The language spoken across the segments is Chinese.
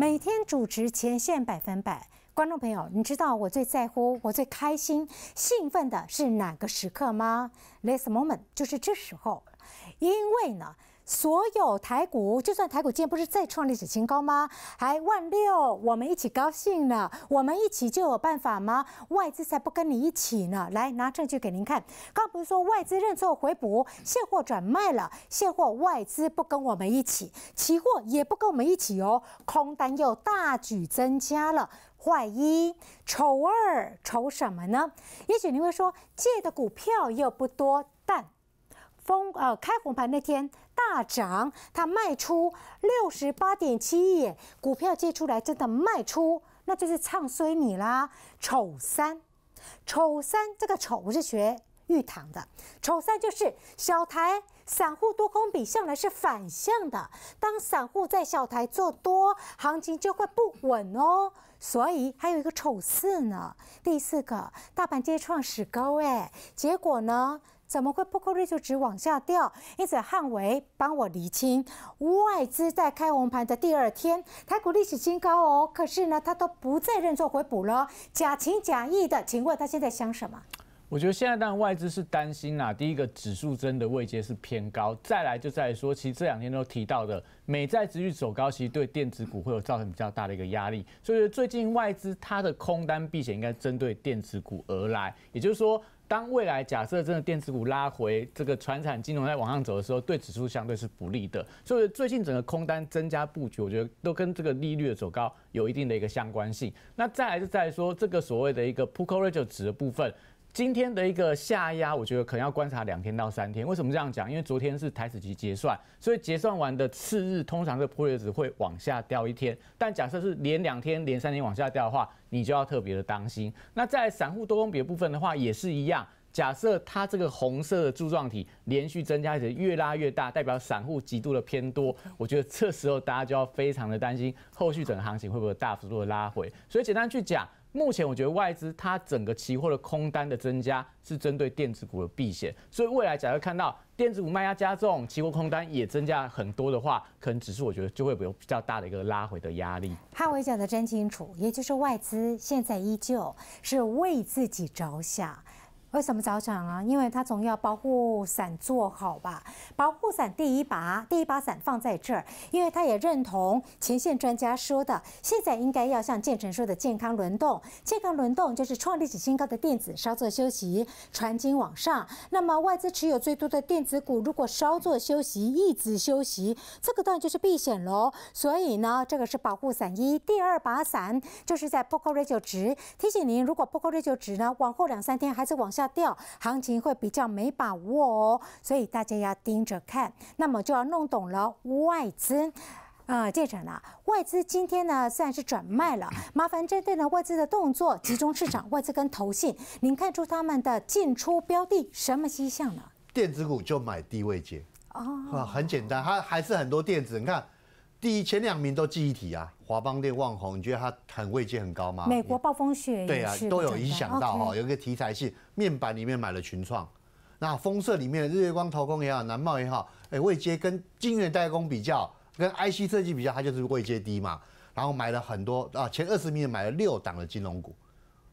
每天主持前线百分百，观众朋友，你知道我最在乎、我最开心、兴奋的是哪个时刻吗？This moment，就是这时候，因为呢。所有台股，就算台股今天不是再创历史新高吗？还万六，我们一起高兴呢。我们一起就有办法吗？外资才不跟你一起呢。来拿证据给您看。刚不是说外资认错回补，现货转卖了，现货外资不跟我们一起，期货也不跟我们一起哦。空单又大举增加了，坏一丑二丑什么呢？也许你会说借的股票又不多，但封呃开红盘那天大涨，它卖出六十八点七亿股票借出来，真的卖出，那就是唱衰你啦。丑三，丑三这个丑我是学玉堂的，丑三就是小台散户多空比向来是反向的，当散户在小台做多，行情就会不稳哦。所以还有一个丑四呢，第四个，大盘接创史高哎，结果呢？怎么会破口率就直往下掉？因此汉维帮我厘清，外资在开红盘的第二天，台股历史新高哦。可是呢，他都不再认错回补了，假情假意的。请问他现在想什么？我觉得现在当然外资是担心啦。第一个指数真的位阶是偏高，再来就再说，其实这两天都提到的美债持续走高，其实对电子股会有造成比较大的一个压力。所以最近外资它的空单避险应该针对电子股而来，也就是说。当未来假设真的电子股拉回，这个船产金融在往上走的时候，对指数相对是不利的。所以最近整个空单增加布局，我觉得都跟这个利率的走高有一定的一个相关性。那再来就再说这个所谓的一个浦口 i o 值的部分。今天的一个下压，我觉得可能要观察两天到三天。为什么这样讲？因为昨天是台资集结算，所以结算完的次日，通常是破月值会往下掉一天。但假设是连两天、连三天往下掉的话，你就要特别的当心。那在散户多空比部分的话，也是一样。假设它这个红色的柱状体连续增加且越拉越大，代表散户极度的偏多，我觉得这时候大家就要非常的担心，后续整个行情会不会大幅度的拉回。所以简单去讲。目前我觉得外资它整个期货的空单的增加是针对电子股的避险，所以未来假如看到电子股卖压加重，期货空单也增加很多的话，可能只是我觉得就会有比较大的一个拉回的压力。汉伟讲的真清楚，也就是外资现在依旧是为自己着想。为什么早想啊？因为他总要保护伞做好吧。保护伞第一把，第一把伞放在这儿，因为他也认同前线专家说的，现在应该要像建成说的健康轮动。健康轮动就是创历史新高的电子稍作休息，传经往上。那么外资持有最多的电子股，如果稍作休息，一直休息，这个段就是避险喽。所以呢，这个是保护伞一。第二把伞就是在 Poco Ratio 值提醒您，如果 Poco Ratio 值呢往后两三天还是往下。下掉，行情会比较没把握，哦，所以大家要盯着看。那么就要弄懂了外资啊，借着呢，外资今天呢算是转卖了。麻烦针对呢外资的动作，集中市场外资跟投信，您看出他们的进出标的什么迹象呢？电子股就买低位接哦，很简单，它还是很多电子，你看第一前两名都记忆体啊。华邦电旺虹，你觉得它很位阶很高吗？美国暴风雪对啊，都有影响到哈。有一个题材是面板里面买了群创，那封色里面的日月光、投工也好，南茂也好，哎，位阶跟晶圆代工比较，跟 IC 设计比较，它就是位阶低嘛。然后买了很多啊，前二十名的买了六档的金融股，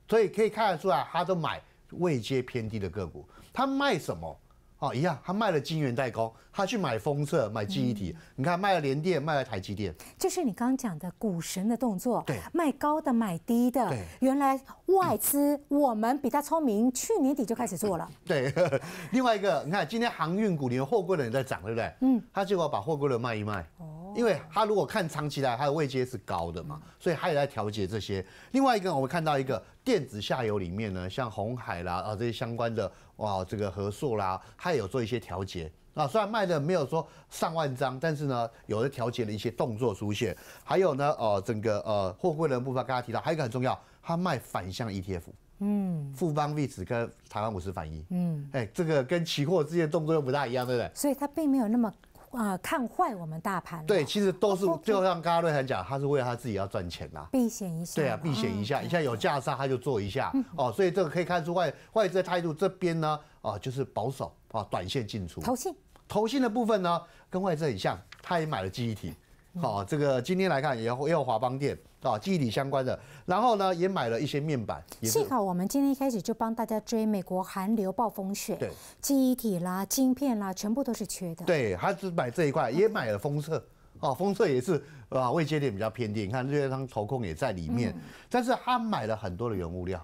所以可以看得出来，他都买位阶偏低的个股。他卖什么？哦，一样，他卖了晶圆代工，他去买封测、买记忆体。你看，卖了联电，卖了台积电，就是你刚刚讲的股神的动作，对，卖高的买低的。对，原来外资我们比他聪明，去年底就开始做了。对，另外一个，你看今天航运股里面货柜轮在涨，对不对？嗯，他结果把货柜轮卖一卖。哦，因为他如果看长期来，他的位阶是高的嘛，所以他也在调节这些。另外一个，我们看到一个电子下游里面呢，像红海啦啊这些相关的，哇，这个合作啦。他有做一些调节啊，虽然卖的没有说上万张，但是呢，有的调节的一些动作出现，还有呢，呃，整个呃，货柜人部分，刚刚提到还有一个很重要，他卖反向 ETF，嗯，富邦位置跟台湾五十反一，嗯，哎，这个跟期货之间动作又不大一样，对不对？所以他并没有那么啊看坏我们大盘，对，其实都是就像刚刚瑞涵讲，他是为他自己要赚钱啦，避险一下，对啊，避险一下，一下有价差他就做一下，哦，所以这个可以看出外外资态度这边呢，哦，就是保守。啊，短线进出。投信，投信的部分呢，跟外资很像，他也买了记忆体。好，这个今天来看，也也有华邦电啊，记忆体相关的。然后呢，也买了一些面板。幸好我们今天一开始就帮大家追美国寒流暴风雪，对，记忆体啦、晶片啦，全部都是缺的。对，他只买这一块，也买了封测。啊，封测也是啊，未接点比较偏低。你看日月商头控也在里面，但是他买了很多的原物料。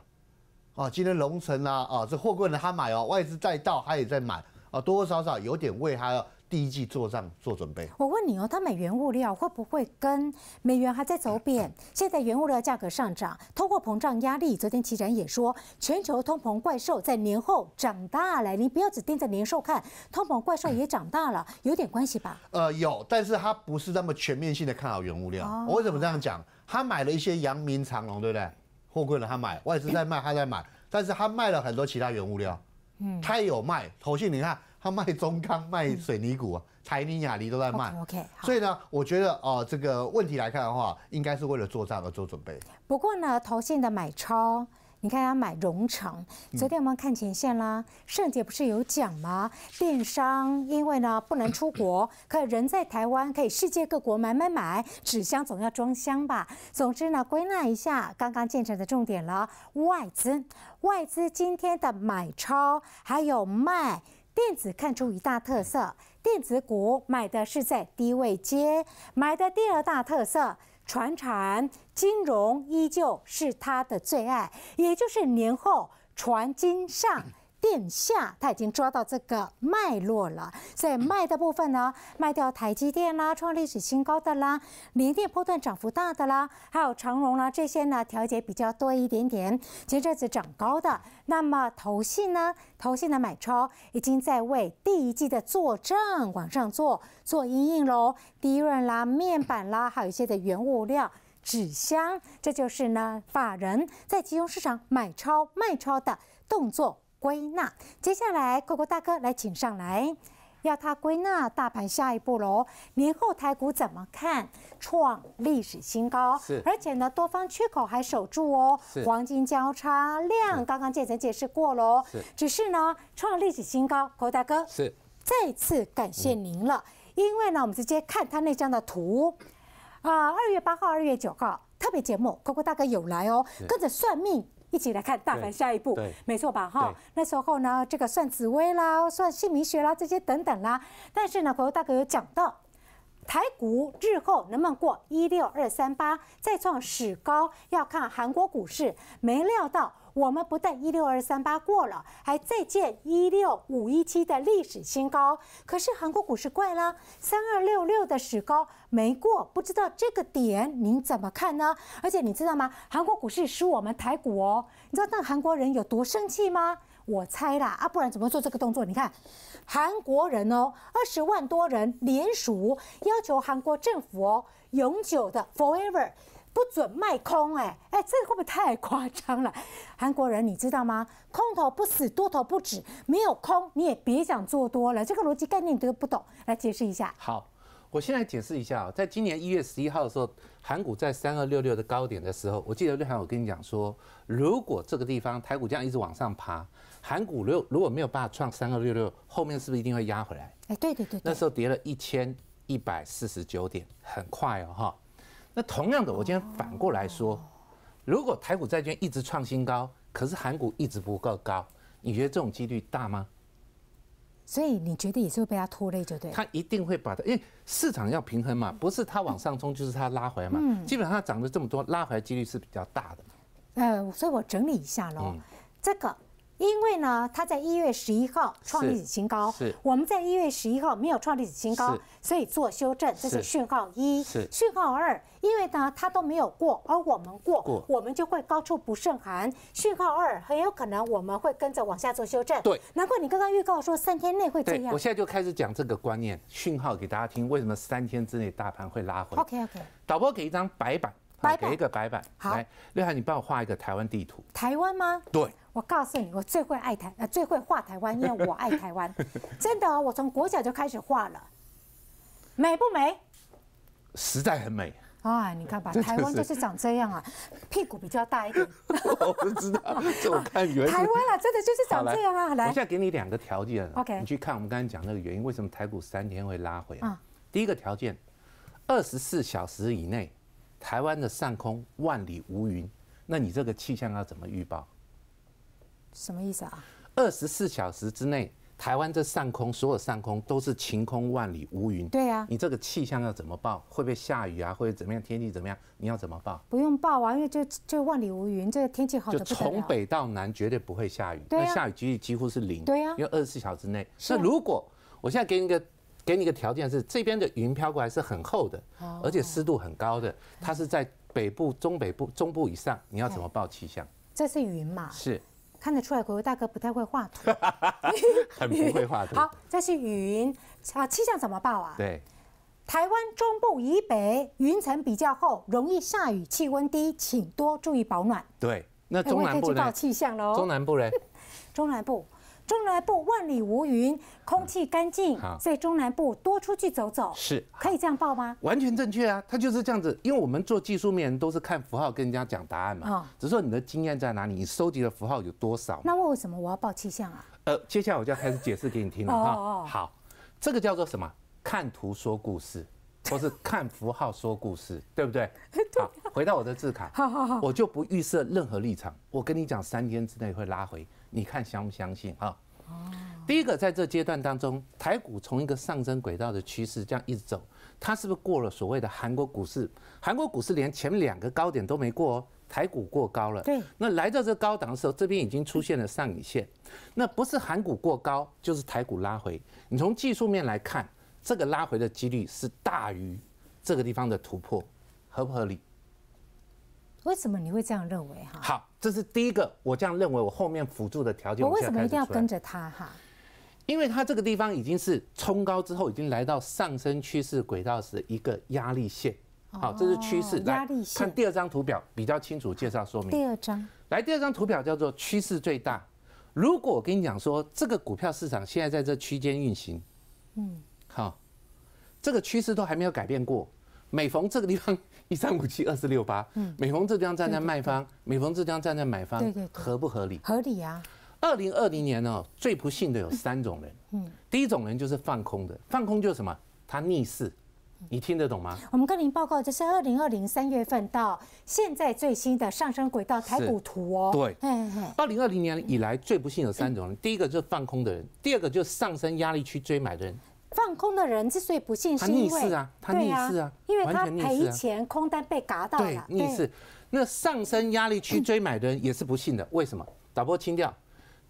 哦，今天龙城啊，啊，这货柜呢他买哦，外资在到他也在买啊，多多少少有点为他要第一季做账做准备。我问你哦，他买原物料会不会跟美元还在走贬？现在原物料价格上涨，通货膨胀压力。昨天齐然也说，全球通膨怪兽在年后长大了，你不要只盯着年兽看，通膨怪兽也长大了，有点关系吧？呃，有，但是他不是那么全面性的看好原物料。我为什么这样讲？他买了一些阳明长龙，对不对？货柜了，他买；外资在卖，他在买。但是他卖了很多其他原物料，嗯，他也有卖。投信，你看他卖中钢、卖水泥股、财银、亚离都在卖。OK，所以呢，我觉得哦，这个问题来看的话，应该是为了做账而做准备。不过呢，投信的买超。你看他买荣成，昨天我们看前线啦。盛杰不是有讲吗？电商，因为呢不能出国，可人在台湾，可以世界各国买买买。纸箱总要装箱吧。总之呢，归纳一下刚刚建成的重点了。外资，外资今天的买超，还有卖电子看出一大特色，电子股买的是在低位接买的第二大特色。船产金融依旧是他的最爱，也就是年后船金上。殿下他已经抓到这个脉络了，所以卖的部分呢，卖掉台积电啦，创历史新高的啦，联电波段涨幅大的啦，还有长荣啦，这些呢调节比较多一点点。接实是次涨高的，那么投信呢，投信的买超已经在为第一季的做账往上做做阴影喽。低润啦，面板啦，还有一些的原物料，纸箱，这就是呢法人，在集中市场买超卖超的动作。归纳，接下来国国大哥来请上来，要他归纳大盘下一步喽。年后台股怎么看？创历史新高，是，而且呢，多方缺口还守住哦。黄金交叉量刚刚建成解释过喽，只是呢，创历史新高，国国大哥是，再次感谢您了。因为呢，我们直接看他那张的图，啊，二月八号、二月九号特别节目，国国大哥有来哦，跟着算命。一起来看大盘下一步，没错吧？哈，那时候呢，这个算紫薇啦，算姓名学啦，这些等等啦。但是呢，国油大哥有讲到，台股日后能不能过一六二三八再创史高，要看韩国股市。没料到。我们不但一六二三八过了，还再建一六五一七的历史新高。可是韩国股市怪了，三二六六的史高没过，不知道这个点您怎么看呢？而且你知道吗？韩国股市输我们台股哦。你知道那韩国人有多生气吗？我猜啦，啊，不然怎么做这个动作？你看，韩国人哦，二十万多人联署，要求韩国政府哦，永久的 forever。不准卖空哎哎，这会不会太夸张了？韩国人你知道吗？空头不死，多头不止，没有空你也别想做多了，这个逻辑概念你都不懂，来解释一下。好，我先来解释一下啊，在今年一月十一号的时候，韩股在三二六六的高点的时候，我记得瑞涵我跟你讲说，如果这个地方台股这样一直往上爬，韩股如如果没有办法创三二六六，后面是不是一定会压回来？哎，对对对，那时候跌了一千一百四十九点，很快哦哈。那同样的，我今天反过来说，如果台股债券一直创新高，可是韩股一直不够高，你觉得这种几率大吗？所以你觉得也是会被它拖累，就对。它一定会把它，因为市场要平衡嘛，不是它往上冲就是它拉回来嘛。嗯。基本上涨了这么多，拉回来几率是比较大的。呃，所以我整理一下喽，这个。因为呢，它在一月十一号创历史新高，我们在一月十一号没有创历史新高，所以做修正，这是讯号一。是讯号二，因为呢它都没有过，而我们过，我们就会高处不胜寒。讯号二很有可能我们会跟着往下做修正。对，难怪你刚刚预告说三天内会这样。我现在就开始讲这个观念讯号给大家听，为什么三天之内大盘会拉回？OK OK。导播给一张白板。白板一个白板，好，刘海，你帮我画一个台湾地图。台湾吗？对，我告诉你，我最会爱台，呃，最会画台湾，因为我爱台湾，真的，我从国小就开始画了，美不美？实在很美。啊，你看吧，台湾就是长这样啊，屁股比较大一点。我不知道，看原台湾啊，真的就是长这样啊。来，我现在给你两个条件。OK，你去看我们刚才讲那个原因，为什么台股三天会拉回来？第一个条件，二十四小时以内。台湾的上空万里无云，那你这个气象要怎么预报？什么意思啊？二十四小时之内，台湾这上空所有上空都是晴空万里无云。对啊，你这个气象要怎么报？会不会下雨啊？或者怎么样天气怎么样？你要怎么报？不用报啊，因为就就万里无云，这个天气好就从北到南绝对不会下雨，那下雨几率几乎是零。对啊，因为二十四小时之内。那如果我现在给你个。给你个条件是，这边的云飘过来是很厚的，而且湿度很高的，它是在北部、中北部、中部以上，你要怎么报气象？这是云嘛？是，看得出来，国威大哥不太会画图，很不会画图。好，这是云啊，气象怎么报啊？对，台湾中部以北云层比较厚，容易下雨，气温低，请多注意保暖。对，那中南部呢？中南部人，中南部。中南部万里无云，空气干净，所以中南部多出去走走。是，可以这样报吗？完全正确啊，它就是这样子，因为我们做技术面都是看符号跟人家讲答案嘛。只是说你的经验在哪里，你收集的符号有多少。那为什么我要报气象啊？呃，接下来我就要开始解释给你听了哈。好，这个叫做什么？看图说故事，或是看符号说故事，对不对？好，回到我的字卡。好好好，我就不预设任何立场，我跟你讲，三天之内会拉回。你看相不相信啊？哦，第一个，在这阶段当中，台股从一个上升轨道的趋势这样一直走，它是不是过了所谓的韩国股市？韩国股市连前两个高点都没过哦，台股过高了。对，那来到这高档的时候，这边已经出现了上影线，那不是韩股过高，就是台股拉回。你从技术面来看，这个拉回的几率是大于这个地方的突破，合不合理？为什么你会这样认为哈？好，这是第一个，我这样认为。我后面辅助的条件，我为什么一定要跟着它哈？因为它这个地方已经是冲高之后，已经来到上升趋势轨道时一个压力线。好，这是趋势。压力线。看第二张图表比较清楚介绍说明。第二张。来第二张图表叫做趋势最大。如果我跟你讲说这个股票市场现在在这区间运行，嗯，好，这个趋势都还没有改变过。每逢这个地方。一三五七二四六八，每逢浙江站在卖方，每逢浙江站在买方，合不合理？合理啊！二零二零年呢，最不幸的有三种人。嗯，第一种人就是放空的，放空就是什么？他逆势，你听得懂吗？我们跟您报告，就是二零二零三月份到现在最新的上升轨道台股图哦。对，二零二零年以来最不幸有三种人，第一个就是放空的人，第二个就是上升压力去追买的人。放空的人之所以不幸，是因为他逆势啊，他逆势啊，因为他赔钱，空单被嘎到了。逆势。那上升压力去 追买的人也是不幸的。为什么？打波清掉。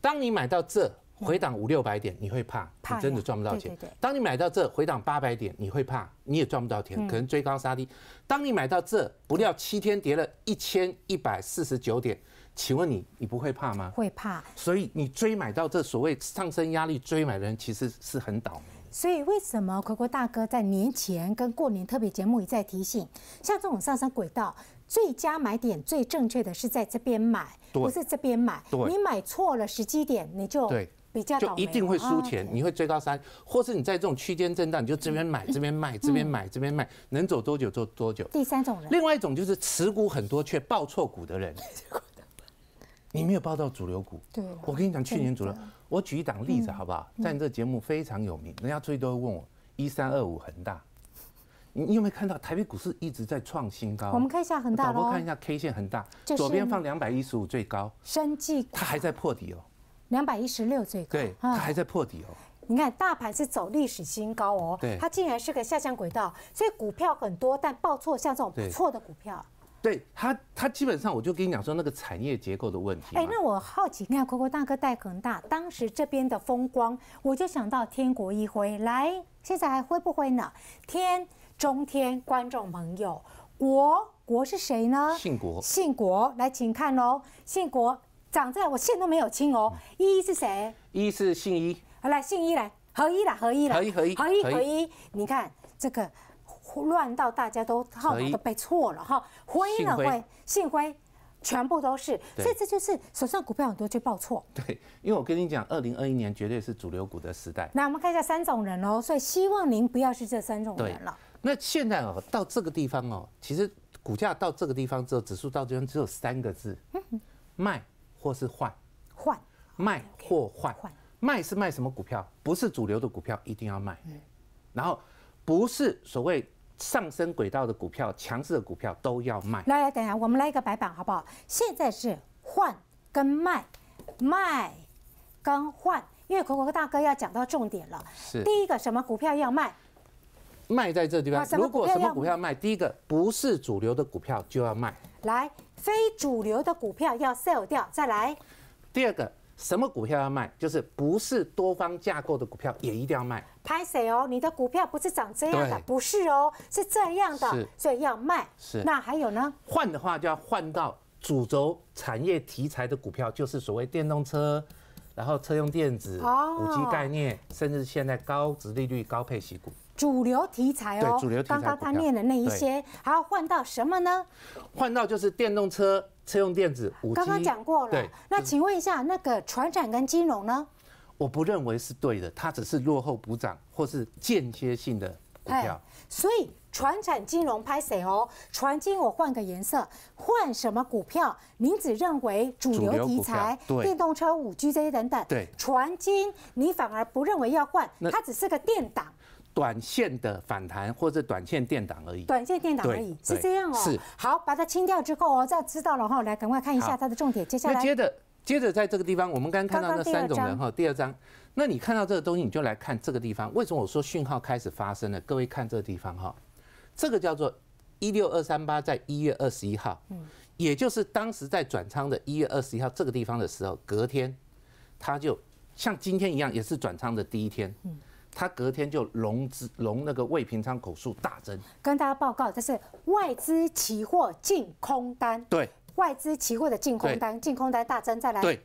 当你买到这回档五六百点，你会怕，你真的赚不到钱。当你买到这回档八百点，你会怕，你也赚不到钱，可能追高杀低。当你买到这，不料七天跌了一千一百四十九点，请问你，你不会怕吗？会怕。所以你追买到这所谓上升压力追买的人，其实是很倒霉。所以，为什么葵哥大哥在年前跟过年特别节目一再提醒，像这种上升轨道，最佳买点最正确的是在这边买，不是这边买。你买错了时机点，你就对比较就一定会输钱，你会追高三，或是你在这种区间震荡，你就这边买，这边卖，这边买，这边卖，能走多久就多久。第三种人，另外一种就是持股很多却爆错股的人。你没有报到主流股，对，我跟你讲，去年主流，我举一档例子好不好？在你这节目非常有名，人家最多问我一三二五恒大，你有没有看到台北股市一直在创新高？我们看一下恒大哦，老婆看一下 K 线恒大，左边放两百一十五最高，生技股它还在破底哦，两百一十六最高，对，它还在破底哦。你看大盘是走历史新高哦，对，它竟然是个下降轨道，所以股票很多，但报错像这种错的股票。对他，他基本上我就跟你讲说那个产业结构的问题。哎，那我好奇，你看 Coco 大哥带恒大，当时这边的风光，我就想到天国一挥来，现在还挥不挥呢？天中天观众朋友，国国是谁呢？姓国。姓国，来请看哦，姓国长在我线都没有清哦。一是谁？一，是姓一。来，姓一来，合一了，合一了，合一合一，合一合一，你看这个。乱到大家都号码都背错了哈，灰了灰，幸亏全部都是，所以这就是手上股票很多就报错。对，因为我跟你讲，二零二一年绝对是主流股的时代。那我们看一下三种人哦，所以希望您不要是这三种人了。那现在哦，到这个地方哦，其实股价到这个地方之后，指数到这边只有三个字：卖，或是换，换，卖或换，换。卖是卖什么股票？不是主流的股票一定要卖。嗯。然后不是所谓。上升轨道的股票、强势的股票都要卖。来来，等一下，我们来一个白板好不好？现在是换跟卖，卖跟换，因为国国大哥要讲到重点了。是。第一个什么股票要卖？卖在这地方。如果什么股票卖？第一个不是主流的股票就要卖。来，非主流的股票要 sell 掉。再来。第二个。什么股票要卖？就是不是多方架构的股票也一定要卖。拍谁哦？你的股票不是长这样的，不是哦，是这样的，所以要卖。是。那还有呢？换的话就要换到主轴产业题材的股票，就是所谓电动车，然后车用电子、五 G 概念，甚至现在高值利率、高配息股。主流题材哦，对，主流。刚刚他念的那一些，还要换到什么呢？换到就是电动车。车用电子五 G 刚刚讲过了，那请问一下，那个船产跟金融呢？我不认为是对的，它只是落后补涨或是间接性的股票。所以船产金融拍谁哦？船金我换个颜色，换什么股票？您只认为主流题材，电动车五 G 这些等等。对，船金你反而不认为要换，它只是个电档。短线的反弹或者短线电档而已，短线电档而已是这样哦。是好，把它清掉之后哦，再知道了哈，来赶快看一下它的重点。接下来，接着接着在这个地方，我们刚刚看到那三种人哈，第二章。那你看到这个东西，你就来看这个地方。为什么我说讯号开始发生了？各位看这个地方哈，这个叫做一六二三八，在一月二十一号，嗯，也就是当时在转仓的，一月二十一号这个地方的时候，隔天，它就像今天一样，也是转仓的第一天，嗯。他隔天就融资融那个未平仓口数大增，跟大家报告这是外资期货净空单，对，外资期货的净空单，净空单大增再来，对，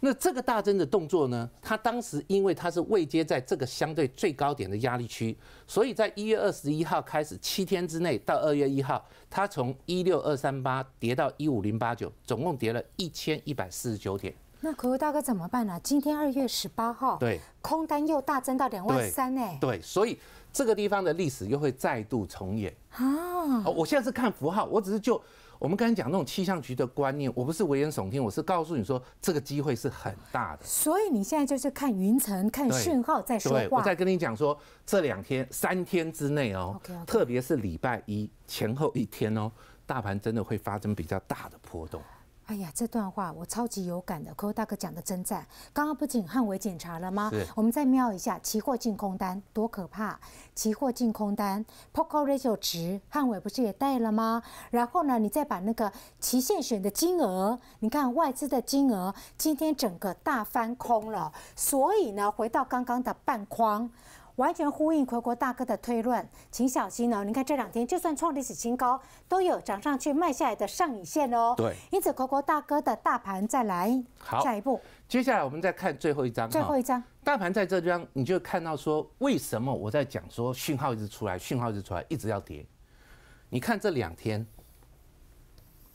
那这个大增的动作呢，他当时因为他是未接在这个相对最高点的压力区，所以在一月二十一号开始七天之内到二月一号，他从一六二三八跌到一五零八九，总共跌了一千一百四十九点。那可油大哥怎么办呢？今天二月十八号，对，空单又大增到两万三，呢。对，所以这个地方的历史又会再度重演啊！我现在是看符号，我只是就我们刚才讲那种气象局的观念，我不是危言耸听，我是告诉你说这个机会是很大的。所以你现在就是看云层、看讯号在说话，我再跟你讲说，这两天、三天之内哦，特别是礼拜一前后一天哦，大盘真的会发生比较大的波动。哎呀，这段话我超级有感的可大哥讲的真赞。刚刚不仅汉伟检查了吗？我们再瞄一下期货净空单多可怕！期货净空单，Poco Ratio 值汉伟不是也带了吗？然后呢，你再把那个期限选的金额，你看外资的金额今天整个大翻空了，所以呢，回到刚刚的半框。完全呼应葵国大哥的推论，请小心哦！你看这两天，就算创历史新高，都有涨上去卖下来的上影线哦。对。因此，葵国大哥的大盘再来。好。下一步。接下来我们再看最后一张。最后一张。大盘在这张，你就看到说，为什么我在讲说讯号一直出来，讯号一直出来，一直要跌。你看这两天，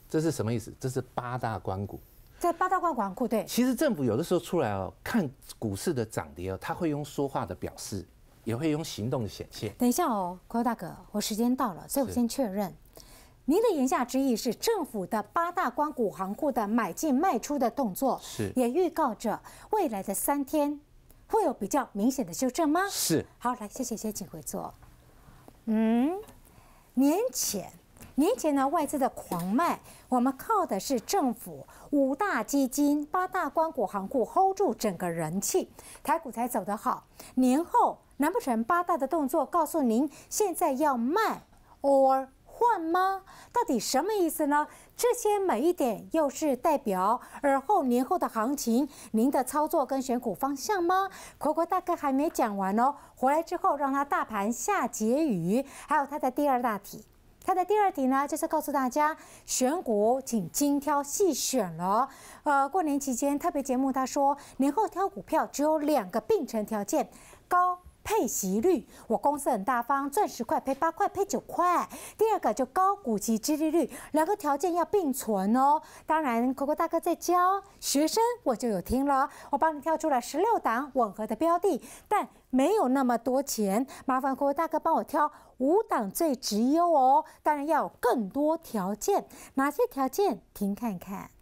这是什么意思？这是八大关股。在八大关股对。其实政府有的时候出来哦，看股市的涨跌哦，他会用说话的表示。也会用行动的显现。等一下哦，高大哥，我时间到了，所以我先确认，您的言下之意是政府的八大光谷行库的买进卖出的动作，是也预告着未来的三天会有比较明显的修正吗？是。好，来，谢谢，先请回座。嗯，年前，年前呢，外资的狂卖，我们靠的是政府五大基金、八大光谷行库 hold 住整个人气，台股才走得好。年后。难不成八大的动作告诉您现在要卖或换吗？到底什么意思呢？这些每一点又是代表而后年后的行情，您的操作跟选股方向吗？国国大哥还没讲完哦，回来之后让他大盘下结语，还有他的第二大题，他的第二题呢就是告诉大家选股请精挑细选了。呃，过年期间特别节目他说，年后挑股票只有两个并存条件，高。配息率，我公司很大方，赚十块配八块，配九块。第二个就高股息之利率，两个条件要并存哦。当然，c o 大哥在教学生，我就有听了。我帮你挑出了十六档吻合的标的，但没有那么多钱，麻烦 Coco 大哥帮我挑五档最值优哦。当然要有更多条件，哪些条件听看看。